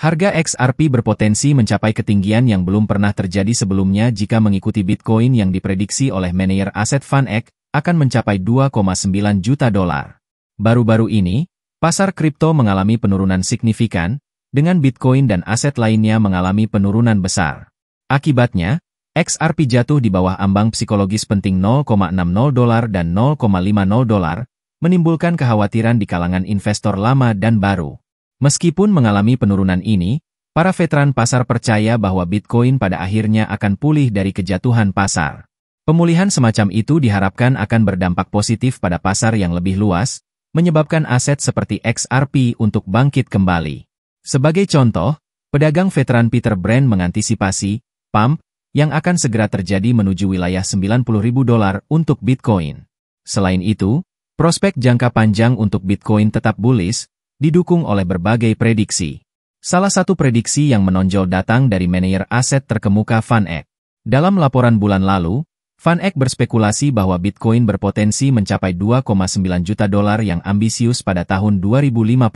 Harga XRP berpotensi mencapai ketinggian yang belum pernah terjadi sebelumnya jika mengikuti Bitcoin yang diprediksi oleh manajer aset FanEck akan mencapai 2,9 juta dolar. Baru-baru ini, pasar kripto mengalami penurunan signifikan, dengan Bitcoin dan aset lainnya mengalami penurunan besar. Akibatnya, XRP jatuh di bawah ambang psikologis penting 0,60 dolar dan 0,50 dolar, menimbulkan kekhawatiran di kalangan investor lama dan baru. Meskipun mengalami penurunan ini, para veteran pasar percaya bahwa Bitcoin pada akhirnya akan pulih dari kejatuhan pasar. Pemulihan semacam itu diharapkan akan berdampak positif pada pasar yang lebih luas, menyebabkan aset seperti XRP untuk bangkit kembali. Sebagai contoh, pedagang veteran Peter Brand mengantisipasi pump yang akan segera terjadi menuju wilayah 90.000 dolar untuk Bitcoin. Selain itu, prospek jangka panjang untuk Bitcoin tetap bullish, didukung oleh berbagai prediksi. Salah satu prediksi yang menonjol datang dari manajer aset terkemuka Van Eck. Dalam laporan bulan lalu, Van Eck berspekulasi bahwa Bitcoin berpotensi mencapai 2,9 juta dolar yang ambisius pada tahun 2050.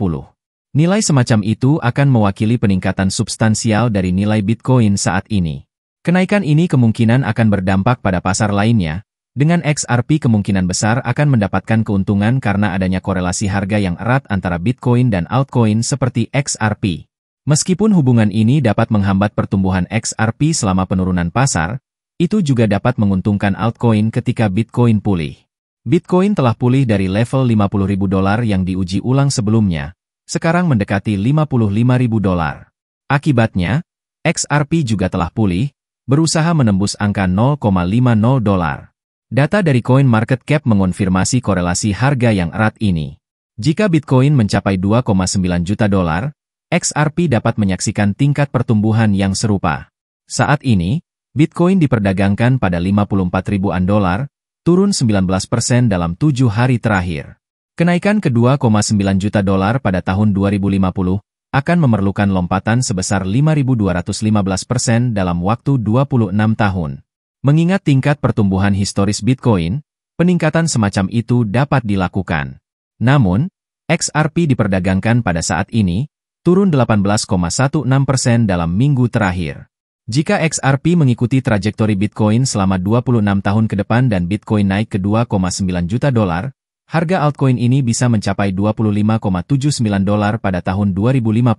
Nilai semacam itu akan mewakili peningkatan substansial dari nilai Bitcoin saat ini. Kenaikan ini kemungkinan akan berdampak pada pasar lainnya, dengan XRP kemungkinan besar akan mendapatkan keuntungan karena adanya korelasi harga yang erat antara Bitcoin dan altcoin seperti XRP. Meskipun hubungan ini dapat menghambat pertumbuhan XRP selama penurunan pasar, itu juga dapat menguntungkan altcoin ketika Bitcoin pulih. Bitcoin telah pulih dari level 50.000 dolar yang diuji ulang sebelumnya, sekarang mendekati 55.000 dolar. Akibatnya, XRP juga telah pulih, berusaha menembus angka 0,50 dolar. Data dari Coin Market Cap mengonfirmasi korelasi harga yang erat ini. Jika Bitcoin mencapai 2,9 juta dolar, XRP dapat menyaksikan tingkat pertumbuhan yang serupa. Saat ini, Bitcoin diperdagangkan pada 54 ribuan dolar, turun 19% persen dalam tujuh hari terakhir. Kenaikan ke 2,9 juta dolar pada tahun 2050 akan memerlukan lompatan sebesar 5.215% persen dalam waktu 26 tahun. Mengingat tingkat pertumbuhan historis Bitcoin, peningkatan semacam itu dapat dilakukan. Namun, XRP diperdagangkan pada saat ini, turun 18,16% persen dalam minggu terakhir. Jika XRP mengikuti trajektori Bitcoin selama 26 tahun ke depan dan Bitcoin naik ke 2,9 juta dolar, harga altcoin ini bisa mencapai 25,79 dolar pada tahun 2050.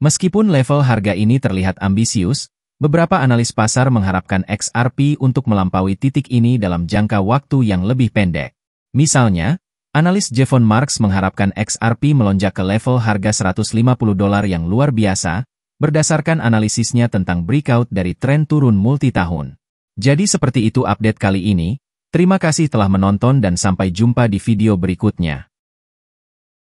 Meskipun level harga ini terlihat ambisius, Beberapa analis pasar mengharapkan XRP untuk melampaui titik ini dalam jangka waktu yang lebih pendek. Misalnya, analis Jevon Marks mengharapkan XRP melonjak ke level harga 150 dolar yang luar biasa, berdasarkan analisisnya tentang breakout dari tren turun multi-tahun. Jadi seperti itu update kali ini, terima kasih telah menonton dan sampai jumpa di video berikutnya.